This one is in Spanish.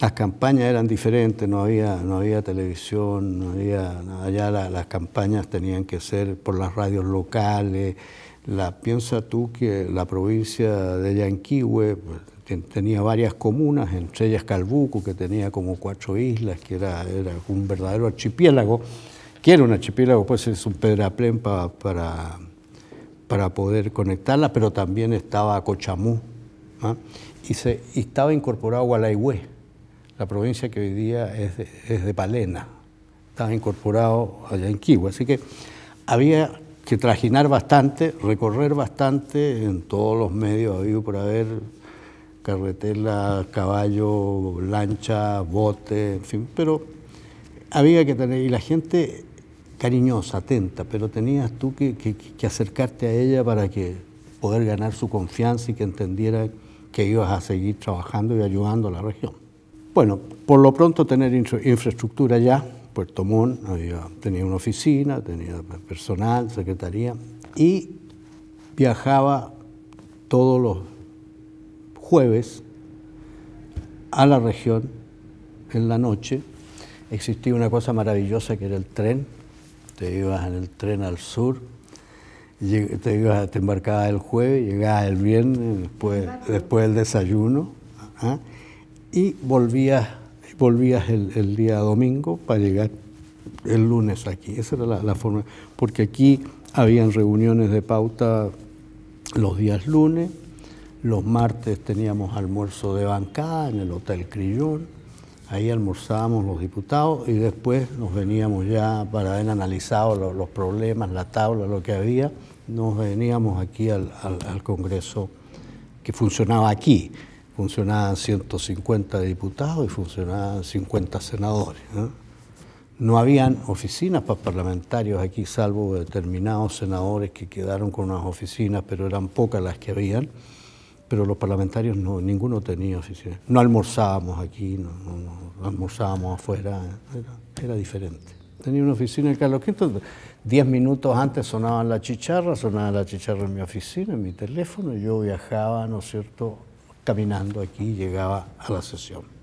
Las campañas eran diferentes, no había, no había televisión, no había, allá las campañas tenían que ser por las radios locales. La, piensa tú que la provincia de Yanquihue pues, tenía varias comunas, entre ellas Calbuco, que tenía como cuatro islas, que era, era un verdadero archipiélago, que era un archipiélago, pues es un pedraplén para, para poder conectarla, pero también estaba Cochamú ¿ah? y, se, estaba incorporado Gualaigüe la provincia que hoy día es de, Palena, estaba incorporado allá en Kiwa, así que había que trajinar bastante, recorrer bastante en todos los medios había por haber, carretela, caballo, lancha, bote, en fin, pero había que tener, y la gente cariñosa, atenta, pero tenías tú que, que acercarte a ella para que poder ganar su confianza y que entendiera que ibas a seguir trabajando y ayudando a la región. Bueno, por lo pronto tener infraestructura ya, Puerto Montt tenía una oficina, tenía personal, secretaría, y viajaba todos los jueves a la región en la noche. Existía una cosa maravillosa que era el tren, te ibas en el tren al sur, te, ibas, te embarcabas el jueves, llegabas el viernes, después, del desayuno. ¿ah? y volvías, volvías el, día domingo para llegar el lunes aquí. Esa era la, forma, porque aquí habían reuniones de pauta los días lunes, los martes teníamos almuerzo de bancada en el Hotel Crillón, ahí almorzábamos los diputados y después nos veníamos ya para haber analizado los, problemas, la tabla, lo que había, nos veníamos aquí al Congreso que funcionaba aquí funcionaban 150 diputados y funcionaban 50 senadores. ¿no? habían oficinas para parlamentarios aquí, salvo determinados senadores que quedaron con unas oficinas, pero eran pocas las que habían. Pero los parlamentarios no, ninguno tenía oficina. No almorzábamos aquí, no, almorzábamos afuera, era, diferente. Tenía una oficina en Carlos V, diez minutos antes sonaban la chicharra, sonaba la chicharra en mi oficina, en mi teléfono, yo viajaba, ¿no es cierto?, caminando aquí llegaba a la sesión.